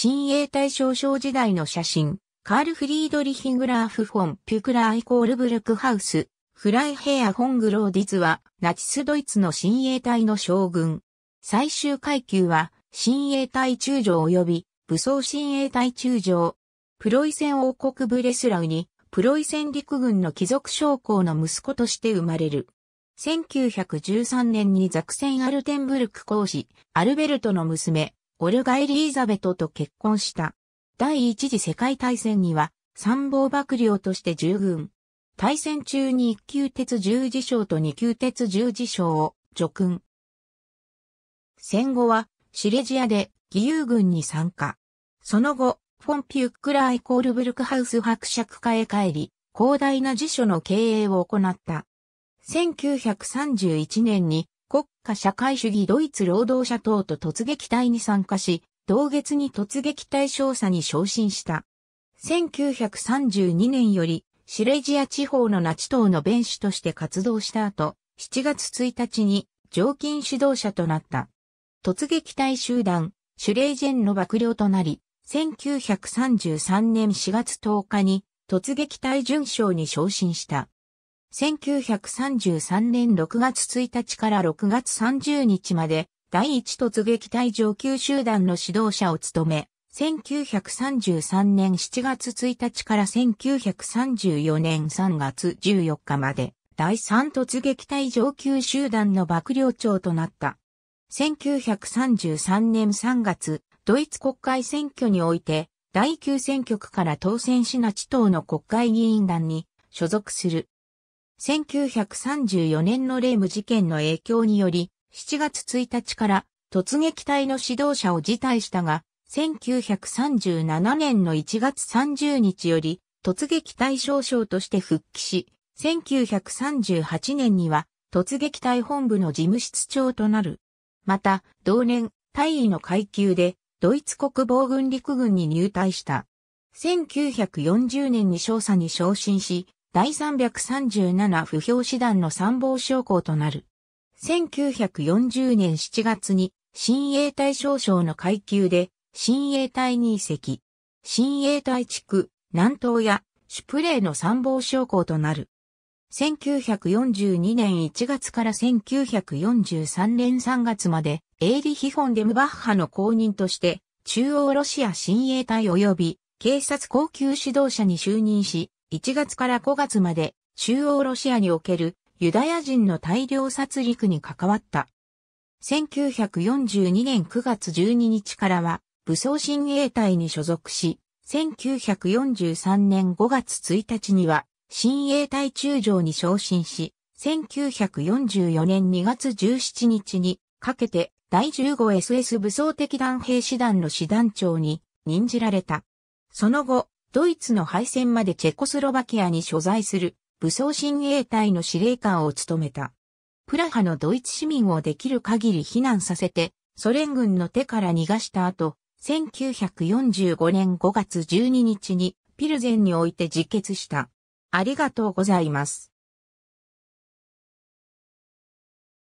新英隊少将時代の写真、カール・フリードリヒグラーフ・フォン・ピュクラーイコールブルクハウス、フライヘア・フォングローディズは、ナチスドイツの親衛隊の将軍。最終階級は、親衛隊中将及び、武装親衛隊中将。プロイセン王国ブレスラウに、プロイセン陸軍の貴族将校の息子として生まれる。1913年にザクセン・アルテンブルク公使、アルベルトの娘、オルガ・エリーザベトと結婚した。第一次世界大戦には参謀幕僚として従軍。大戦中に一級鉄十字章と二級鉄十字章を叙勲。戦後はシレジアで義勇軍に参加。その後、フォンピュックライコールブルクハウス伯爵家へ帰り、広大な辞書の経営を行った。1931年に国家社会主義ドイツ労働者党と突撃隊に参加し、同月に突撃隊少佐に昇進した。1932年より、シレジア地方のナチ党の弁士として活動した後、7月1日に常勤指導者となった。突撃隊集団、シュレージェンの幕僚となり、1933年4月10日に突撃隊巡将に昇進した。1933年6月1日から6月30日まで、第一突撃隊上級集団の指導者を務め、1933年7月1日から1934年3月14日まで、第三突撃隊上級集団の幕僚長となった。1933年3月、ドイツ国会選挙において、第9選挙区から当選しな地党の国会議員団に所属する。1934年のレーム事件の影響により、7月1日から突撃隊の指導者を辞退したが、1937年の1月30日より突撃隊少将として復帰し、1938年には突撃隊本部の事務室長となる。また、同年、大尉の階級で、ドイツ国防軍陸軍に入隊した。1940年に少佐に昇進し、第337不評師団の参謀将校となる。1940年7月に新衛隊少将の階級で新衛隊に移籍。新衛隊地区、南東やシュプレーの参謀将校となる。1942年1月から1943年3月まで、エーリヒフォン・デムバッハの公認として、中央ロシア新衛隊及び警察高級指導者に就任し、1月から5月まで中央ロシアにおけるユダヤ人の大量殺戮に関わった。1942年9月12日からは武装親衛隊に所属し、1943年5月1日には親衛隊中将に昇進し、1944年2月17日にかけて第 15SS 武装的団兵師団の師団長に任じられた。その後、ドイツの敗戦までチェコスロバキアに所在する武装親衛隊の司令官を務めた。プラハのドイツ市民をできる限り避難させて、ソ連軍の手から逃がした後、1945年5月12日にピルゼンにおいて自決した。ありがとうございます。